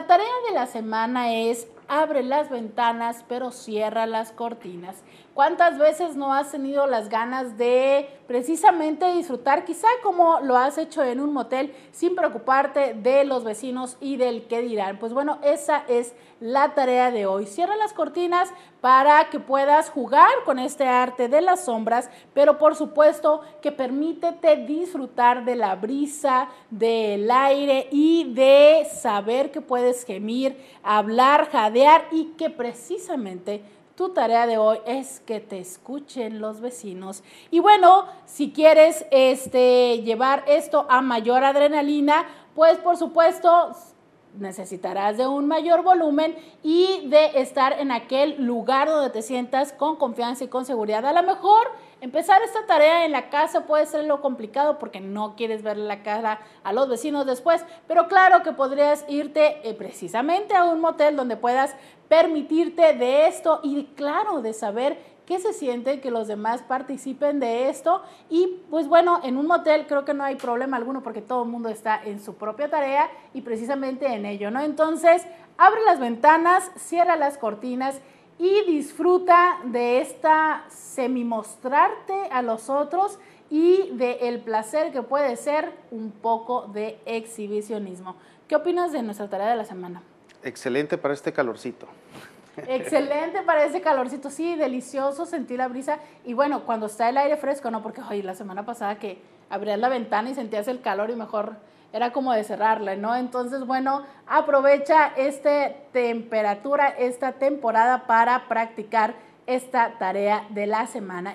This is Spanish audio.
la tarea de la semana es abre las ventanas, pero cierra las cortinas. ¿Cuántas veces no has tenido las ganas de precisamente disfrutar, quizá como lo has hecho en un motel, sin preocuparte de los vecinos y del qué dirán? Pues bueno, esa es la tarea de hoy. Cierra las cortinas para que puedas jugar con este arte de las sombras, pero por supuesto que permítete disfrutar de la brisa, del aire y de saber que puedes gemir, hablar, jadear y que precisamente tu tarea de hoy es que te escuchen los vecinos. Y bueno, si quieres este, llevar esto a mayor adrenalina, pues por supuesto necesitarás de un mayor volumen y de estar en aquel lugar donde te sientas con confianza y con seguridad. A lo mejor empezar esta tarea en la casa puede ser lo complicado porque no quieres ver la cara a los vecinos después, pero claro que podrías irte eh, precisamente a un motel donde puedas permitirte de esto y claro de saber qué se siente que los demás participen de esto. Y pues bueno, en un motel creo que no hay problema alguno porque todo el mundo está en su propia tarea y precisamente en ello, ¿no? Entonces, abre las ventanas, cierra las cortinas y disfruta de esta semi-mostrarte a los otros y de el placer que puede ser un poco de exhibicionismo. ¿Qué opinas de nuestra tarea de la semana? Excelente para este calorcito. Excelente para ese calorcito, sí, delicioso, sentí la brisa. Y bueno, cuando está el aire fresco, no, porque la semana pasada que abrías la ventana y sentías el calor y mejor era como de cerrarla, ¿no? Entonces, bueno, aprovecha esta temperatura, esta temporada para practicar esta tarea de la semana.